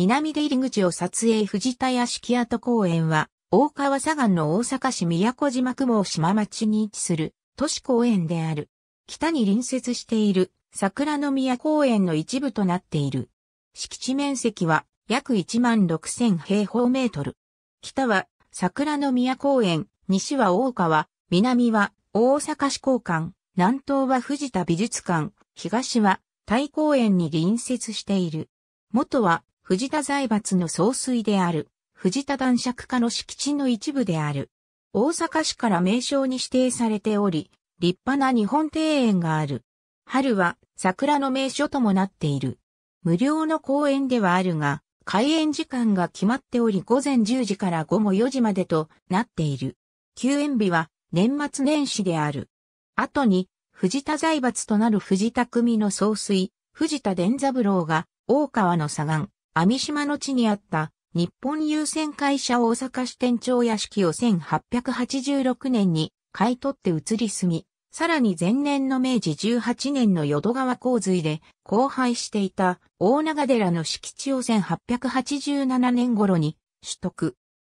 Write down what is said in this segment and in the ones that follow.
南出入り口を撮影藤田屋敷跡公園は、大川左岸の大阪市宮古島雲島町に位置する都市公園である。北に隣接している桜の宮公園の一部となっている。敷地面積は約1万6000平方メートル。北は桜の宮公園、西は大川、南は大阪市公館、南東は藤田美術館、東は大公園に隣接している。元は藤田財閥の総帥である、藤田男爵家の敷地の一部である。大阪市から名称に指定されており、立派な日本庭園がある。春は桜の名所ともなっている。無料の公園ではあるが、開園時間が決まっており午前10時から午後4時までとなっている。休園日は年末年始である。後に、藤田財閥となる藤田組の総帥、藤田伝三郎が、大川の左岸、網島の地にあった日本優先会社大阪支店長屋敷を1886年に買い取って移り住み、さらに前年の明治18年の淀川洪水で荒廃していた大長寺の敷地を1887年頃に取得。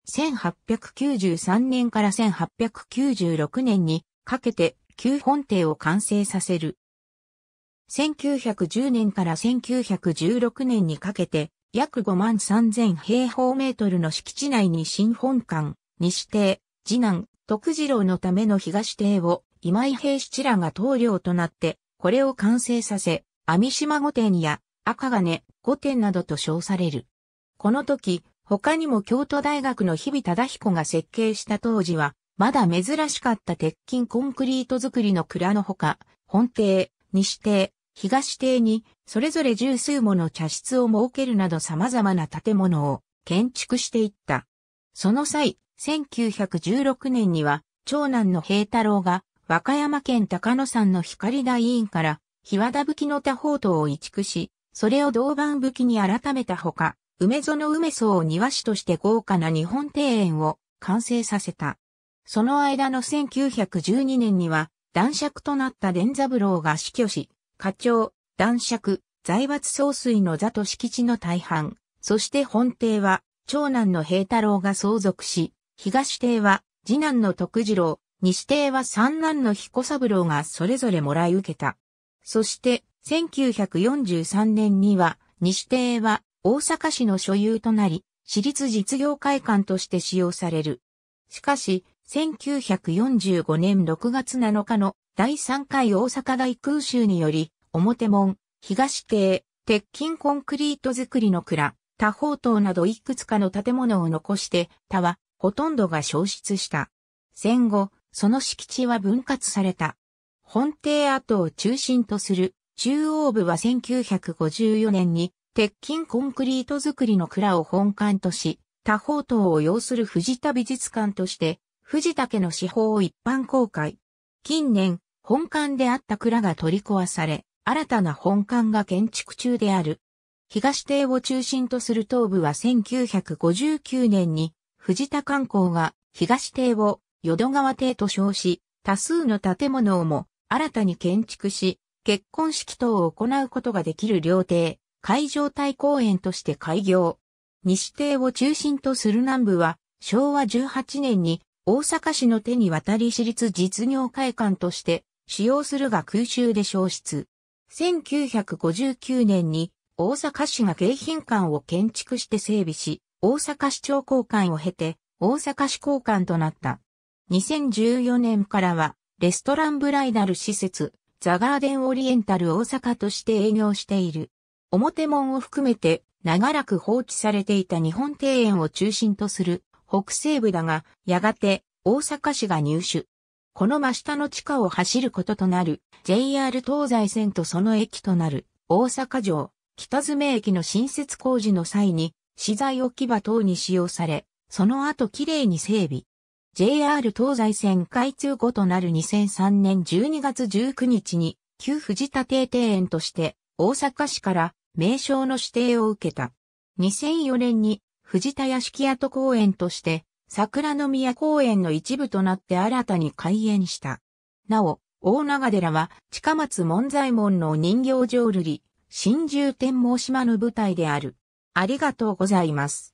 1893年から1896年にかけて旧本邸を完成させる。1910年から1916年にかけて約5万3000平方メートルの敷地内に新本館、西邸、次男、徳次郎のための東邸を今井平七らが棟梁となって、これを完成させ、網島御殿や赤金御殿などと称される。この時、他にも京都大学の日々忠彦が設計した当時は、まだ珍しかった鉄筋コンクリート造りの蔵のほか、本邸、西邸、東邸にそれぞれ十数もの茶室を設けるなど様々な建物を建築していった。その際、1916年には長男の平太郎が和歌山県高野山の光委院から日和田吹の他宝刀を移築し、それを銅板吹に改めたほか、梅園梅荘を庭師として豪華な日本庭園を完成させた。その間の1912年には、男爵となった伝三郎が死去し、課長、男爵、財閥総帥の座と敷地の大半、そして本邸は、長男の平太郎が相続し、東邸は、次男の徳次郎、西邸は三男の彦三郎がそれぞれもらい受けた。そして、1943年には、西邸は、大阪市の所有となり、私立実業会館として使用される。しかし、1945年6月7日の第3回大阪大空襲により、表門、東邸、鉄筋コンクリート造りの蔵、多方塔などいくつかの建物を残して、他はほとんどが消失した。戦後、その敷地は分割された。本邸跡を中心とする中央部は1954年に鉄筋コンクリート造りの蔵を本館とし、多方塔を要する藤田美術館として、藤田家の司法を一般公開。近年、本館であった蔵が取り壊され、新たな本館が建築中である。東邸を中心とする東部は1959年に藤田観光が東邸を淀川邸と称し、多数の建物をも新たに建築し、結婚式等を行うことができる料亭、会場大公園として開業。西邸を中心とする南部は、昭和18年に大阪市の手に渡り市立実業会館として使用するが空襲で消失。1959年に大阪市が迎賓館を建築して整備し、大阪市長公館を経て大阪市公館となった。2014年からはレストランブライダル施設、ザガーデンオリエンタル大阪として営業している。表門を含めて長らく放置されていた日本庭園を中心とする北西部だが、やがて大阪市が入手。この真下の地下を走ることとなる JR 東西線とその駅となる大阪城北爪駅の新設工事の際に資材置き場等に使用され、その後きれいに整備。JR 東西線開通後となる2003年12月19日に旧藤田邸庭園として大阪市から名称の指定を受けた。2004年に藤田屋敷跡公園として桜の宮公園の一部となって新たに開園した。なお、大長寺は近松門左衛門の人形浄瑠璃、神獣天網島の舞台である。ありがとうございます。